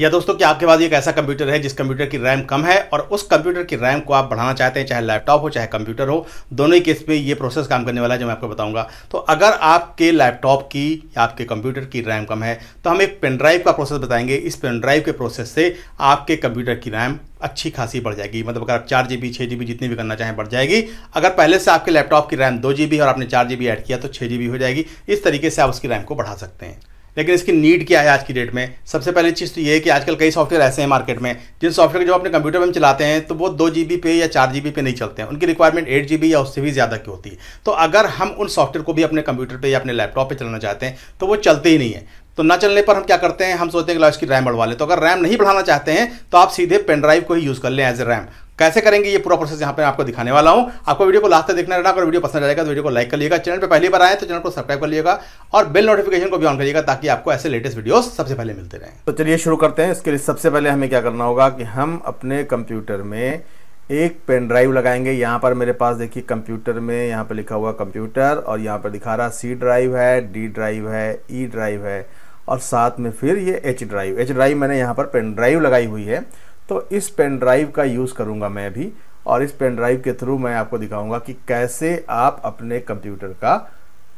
या दोस्तों कि आपके पास एक ऐसा कंप्यूटर है जिस कंप्यूटर की रैम कम है और उस कंप्यूटर की रैम को आप बढ़ाना चाहते हैं चाहे लैपटॉप हो चाहे कंप्यूटर हो दोनों ही केस में ये प्रोसेस काम करने वाला है जो मैं आपको बताऊंगा तो अगर आपके लैपटॉप की या आपके कंप्यूटर की रैम कम है तो हम एक पेनड्राइव का प्रोसेस बताएंगे इस पेनड्राइव के प्रोसेस से आपके कंप्यूटर की रैम अच्छी खासी बढ़ जाएगी मतलब अगर आप चार जी बी छः जी बी जितनी भी करना चाहें बढ़ जाएगी अगर पहले से आपके लैपटॉप की रैम दो जी बी और आपने चार जी बी ऐड किया तो छः जी बी हो जाएगी इस तरीके से आप उसकी रैम को बढ़ा सकते हैं लेकिन इसकी नीड क्या है आज की डेट में सबसे पहली चीज़ तो ये है कि आजकल कई सॉफ्टवेयर ऐसे हैं मार्केट में जिन सॉफ्टवेयर जो अपने कंप्यूटर में चलाते हैं तो वो दो जी पे या चार जी पे नहीं चलते हैं उनकी रिक्वायरमेंट एट जी या उससे भी ज़्यादा की होती है तो अगर हम उन सॉफ्टवेयर को भी अपने कंप्यूटर पर या अपने लैपटॉप पर चलाना चाहते हैं तो वो चलते ही नहीं है तो ना चलने पर हम क्या करते हैं हम सोचते हैं कि लाओ इसकी रैम बढ़वा लें तो अगर रैम नहीं बढ़ाना चाहते हैं तो आप सीधे पेन ड्राइव को ही यूज़ कर लें एज ए रैम कैसे करेंगे ये पूरा प्रोसेस यहाँ पे आपको दिखाने वाला हूँ आपको वीडियो को लास्ट तक देखना रहना अगर वीडियो पसंद आएगा तो वीडियो को लाइक कर लिएगा चैनल पर पहली बार आए तो चैनल को सब्सक्राइब कर लिएगा और बेल नोटिफिकेशन को भी ऑन करिएगा ताकि आपको ऐसे लेटेस्ट वीडियो सबसे पहले मिलते रहे तो चलिए शुरू करते हैं इसके लिए सबसे पहले हमें क्या करना होगा कि हम अपने कंप्यूटर में एक पेन ड्राइव लगाएंगे यहाँ पर मेरे पास देखिए कंप्यूटर में यहाँ पर लिखा हुआ कंप्यूटर और यहाँ पर दिखा रहा सी ड्राइव है डी ड्राइव है ई e ड्राइव है और साथ में फिर ये एच ड्राइव एच ड्राइव मैंने यहाँ पर पेन ड्राइव लगाई हुई है तो इस पेन ड्राइव का यूज़ करूँगा मैं भी और इस पेन ड्राइव के थ्रू मैं आपको दिखाऊंगा कि कैसे आप अपने कंप्यूटर का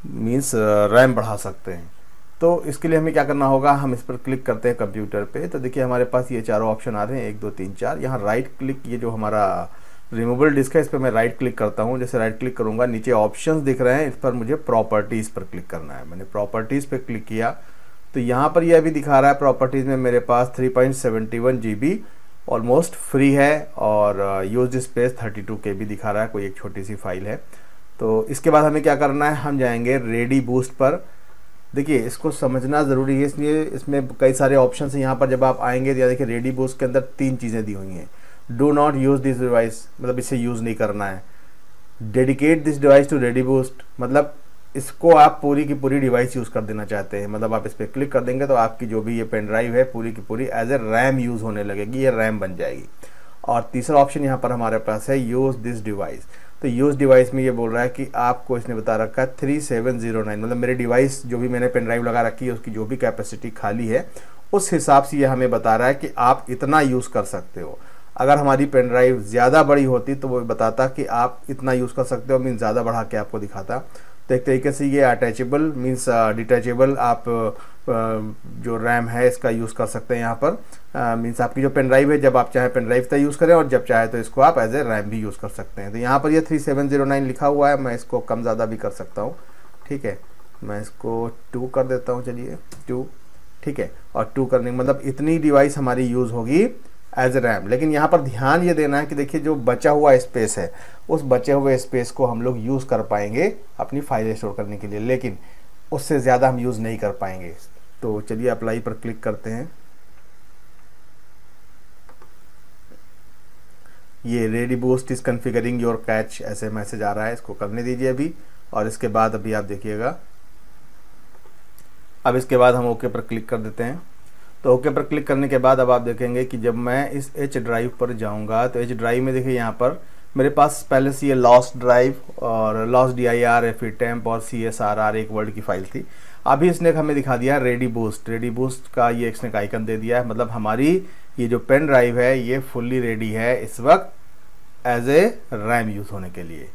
मीन्स रैम बढ़ा सकते हैं तो इसके लिए हमें क्या करना होगा हम इस पर क्लिक करते हैं कंप्यूटर पे तो देखिए हमारे पास ये चारों ऑप्शन आ रहे हैं एक दो तीन चार यहाँ राइट क्लिक ये जो हमारा रिमूवल डिस्क है इस पर मैं राइट क्लिक करता हूँ जैसे राइट क्लिक करूँगा नीचे ऑप्शन दिख रहे हैं इस पर मुझे प्रॉपर्टीज़ पर क्लिक करना है मैंने प्रॉपर्टीज़ पर क्लिक किया तो यहाँ पर यह अभी दिखा रहा है प्रॉपर्टीज़ में मेरे पास three point seventy one G B almost free है और यूज स्पेस 32 के भी दिखा रहा है कोई एक छोटी सी फाइल है तो इसके बाद हमें क्या करना है हम जाएंगे रेडी बूस्ट पर देखिए इसको समझना ज़रूरी है इसलिए इसमें कई सारे ऑप्शन हैं यहाँ पर जब आप आएंगे तो देखिए रेडी बूस्ट के अंदर तीन चीज़ें दी हुई हैं do not use this device मतलब इसे यूज़ नहीं करना है dedicate this device to ready boost मतलब इसको आप पूरी की पूरी डिवाइस यूज़ कर देना चाहते हैं मतलब आप इस पर क्लिक कर देंगे तो आपकी जो भी ये पेन ड्राइव है पूरी की पूरी एज ए रैम यूज़ होने लगेगी ये रैम बन जाएगी और तीसरा ऑप्शन यहाँ पर हमारे पास है यूज़ दिस डिवाइस तो यूज़ डिवाइस में ये बोल रहा है कि आपको इसने बता रखा है थ्री सेवन जीरो नाइन मतलब मेरी डिवाइस जो भी मैंने पेन ड्राइव लगा रखी है उसकी जो भी कैपेसिटी खाली है उस हिसाब से ये हमें बता रहा है कि आप इतना यूज़ कर सकते हो अगर हमारी पेन ड्राइव ज़्यादा बड़ी होती तो वो बताता कि आप इतना यूज़ कर सकते हो मीन ज़्यादा बढ़ा के आपको दिखाता तो एक तरीके से ये अटैचेबल मीन्स डिटैचेबल आप uh, जो रैम है इसका यूज़ कर सकते हैं यहाँ पर मीन्स uh, आपकी जो पेन ड्राइव है जब आप चाहे पेन ड्राइव का यूज़ करें और जब चाहे तो इसको आप एज ए रैम भी यूज़ कर सकते हैं तो यहाँ पर ये थ्री सेवन जीरो नाइन लिखा हुआ है मैं इसको कम ज़्यादा भी कर सकता हूँ ठीक है मैं इसको टू कर देता हूँ चलिए टू ठीक है और टू करने मतलब इतनी डिवाइस हमारी यूज़ होगी एज ए रैम लेकिन यहाँ पर ध्यान ये देना है कि देखिए जो बचा हुआ स्पेस है उस बचे हुए स्पेस को हम लोग यूज़ कर पाएंगे अपनी फाइल स्टोर करने के लिए लेकिन उससे ज़्यादा हम यूज़ नहीं कर पाएंगे तो चलिए अप्लाई पर क्लिक करते हैं ये ready boost is configuring your cache ऐसे मैसेज आ रहा है इसको करने दीजिए अभी और इसके बाद अभी आप देखिएगा अब इसके बाद हम ओके पर क्लिक कर देते हैं तो ओके पर क्लिक करने के बाद अब आप देखेंगे कि जब मैं इस एच ड्राइव पर जाऊंगा तो एच ड्राइव में देखिए यहाँ पर मेरे पास पहले से ये लॉस ड्राइव और loss D I R F temp और सी एस आर आर एक वर्ड की फाइल थी अभी इसने हमें दिखा दिया रेडी बूस्ट रेडी बूस्ट का ये इसने आइकन दे दिया है मतलब हमारी ये जो पेन ड्राइव है ये फुल्ली रेडी है इस वक्त एज ए रैम यूज़ होने के लिए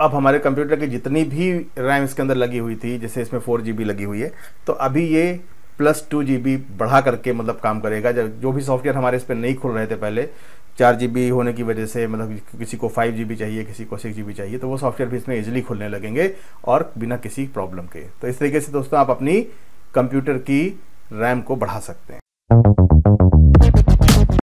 अब हमारे कंप्यूटर की जितनी भी रैम इसके अंदर लगी हुई थी जैसे इसमें फोर जी लगी हुई है तो अभी ये प्लस टू जी बी बढ़ा करके मतलब काम करेगा जब जो भी सॉफ्टवेयर हमारे इस पर नहीं खुल रहे थे पहले चार जी बी होने की वजह से मतलब किसी को फाइव जी बी चाहिए किसी को सिक्स जी बी चाहिए तो वो सॉफ्टवेयर भी इसमें ईजिली खुलने लगेंगे और बिना किसी प्रॉब्लम के तो इस तरीके से दोस्तों आप अपनी कंप्यूटर की रैम को बढ़ा सकते हैं